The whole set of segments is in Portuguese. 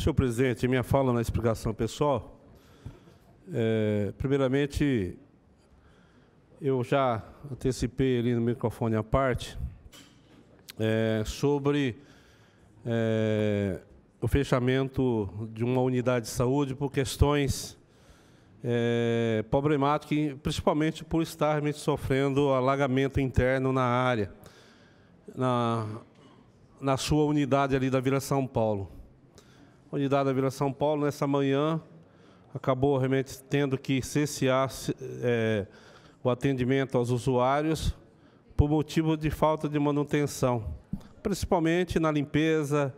Senhor presidente, minha fala na explicação pessoal. É, primeiramente, eu já antecipei ali no microfone à parte é, sobre é, o fechamento de uma unidade de saúde por questões é, problemáticas, principalmente por estar sofrendo alagamento interno na área, na, na sua unidade ali da Vila São Paulo unidade da Vila São Paulo, nessa manhã, acabou realmente tendo que cessear é, o atendimento aos usuários por motivo de falta de manutenção, principalmente na limpeza.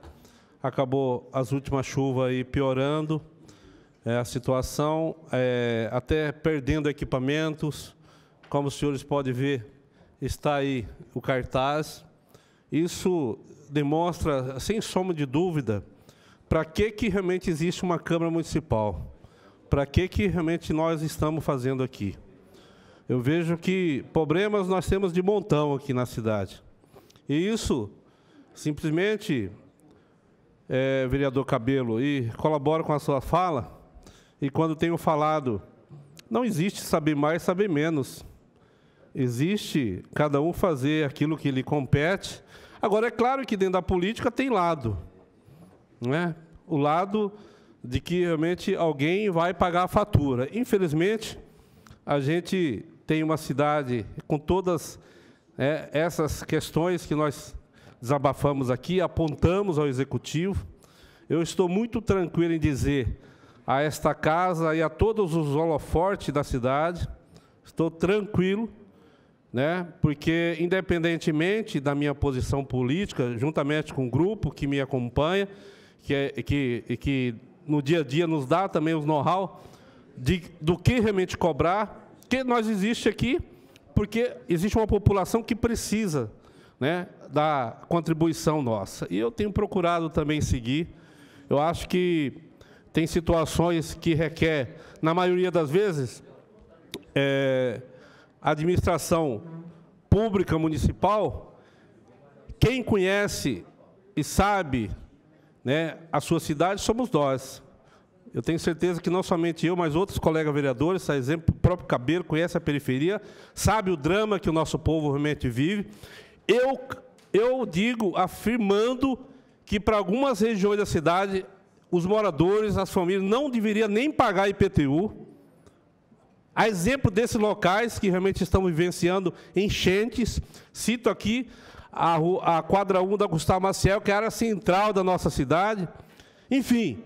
Acabou as últimas chuvas aí piorando é, a situação, é, até perdendo equipamentos. Como os senhores podem ver, está aí o cartaz. Isso demonstra, sem soma de dúvida, para que, que realmente existe uma Câmara Municipal? Para que, que realmente nós estamos fazendo aqui? Eu vejo que problemas nós temos de montão aqui na cidade. E isso, simplesmente, é, vereador Cabelo, e colaboro com a sua fala, e quando tenho falado, não existe saber mais, saber menos. Existe cada um fazer aquilo que lhe compete. Agora, é claro que dentro da política tem lado. É? o lado de que realmente alguém vai pagar a fatura. Infelizmente, a gente tem uma cidade com todas é, essas questões que nós desabafamos aqui, apontamos ao executivo. Eu estou muito tranquilo em dizer a esta casa e a todos os holofortes da cidade, estou tranquilo, né? Porque independentemente da minha posição política, juntamente com o grupo que me acompanha, que, é, que, que no dia a dia nos dá também os know-how do que realmente cobrar, que nós existe aqui, porque existe uma população que precisa né, da contribuição nossa. E eu tenho procurado também seguir. Eu acho que tem situações que requer, na maioria das vezes, é, administração pública municipal, quem conhece e sabe né, a sua cidade somos nós. Eu tenho certeza que não somente eu, mas outros colegas vereadores, a exemplo, o próprio Cabelo conhece a periferia, sabe o drama que o nosso povo realmente vive. Eu, eu digo, afirmando que para algumas regiões da cidade, os moradores, as famílias, não deveriam nem pagar IPTU. A exemplo desses locais que realmente estão vivenciando enchentes, cito aqui a, a quadra 1 da Gustavo Maciel, que é a área central da nossa cidade. Enfim,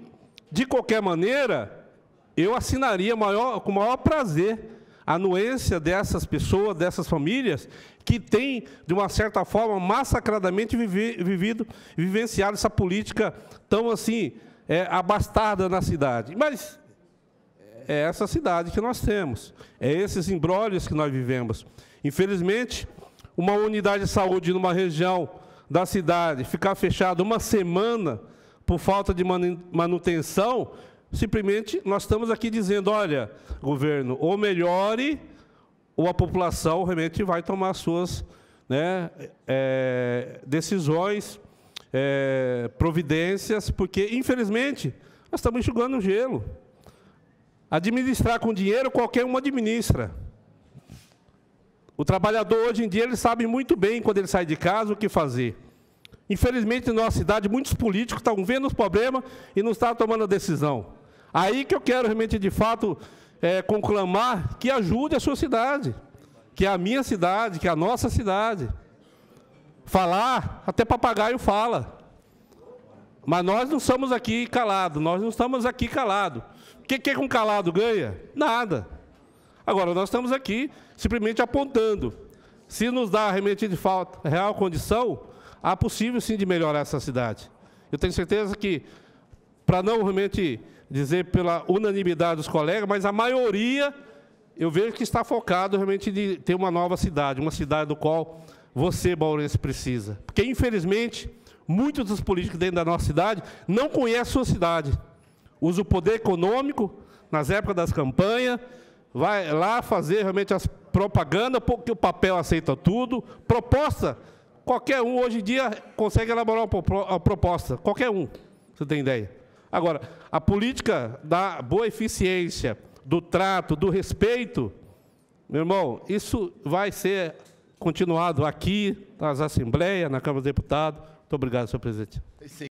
de qualquer maneira, eu assinaria maior, com o maior prazer a anuência dessas pessoas, dessas famílias, que têm, de uma certa forma, massacradamente vivido, vivenciado essa política tão assim, é, abastada na cidade. Mas é essa cidade que nós temos, é esses embrólios que nós vivemos. Infelizmente, uma unidade de saúde numa região da cidade ficar fechada uma semana por falta de manutenção, simplesmente nós estamos aqui dizendo, olha, governo, ou melhore, ou a população realmente vai tomar suas né, é, decisões, é, providências, porque, infelizmente, nós estamos enxugando o gelo. Administrar com dinheiro, qualquer um administra. O trabalhador hoje em dia ele sabe muito bem quando ele sai de casa o que fazer. Infelizmente, em nossa cidade, muitos políticos estão vendo os problemas e não estão tomando a decisão. Aí que eu quero realmente, de fato, é, conclamar que ajude a sua cidade, que é a minha cidade, que é a nossa cidade. Falar, até papagaio fala. Mas nós não estamos aqui calados, nós não estamos aqui calados. O que, que com calado ganha? Nada. Agora, nós estamos aqui simplesmente apontando. Se nos dá realmente de falta, real condição, há possível sim de melhorar essa cidade. Eu tenho certeza que, para não realmente dizer pela unanimidade dos colegas, mas a maioria eu vejo que está focado realmente de ter uma nova cidade, uma cidade do qual você, Baurense, precisa. Porque, infelizmente, muitos dos políticos dentro da nossa cidade não conhecem a sua cidade. Usa o poder econômico nas épocas das campanhas, vai lá fazer realmente as propaganda, porque o papel aceita tudo. Proposta, qualquer um hoje em dia consegue elaborar uma proposta, qualquer um, você tem ideia. Agora, a política da boa eficiência, do trato, do respeito, meu irmão, isso vai ser continuado aqui, nas assembleias, na Câmara dos Deputados. Muito obrigado, senhor presidente.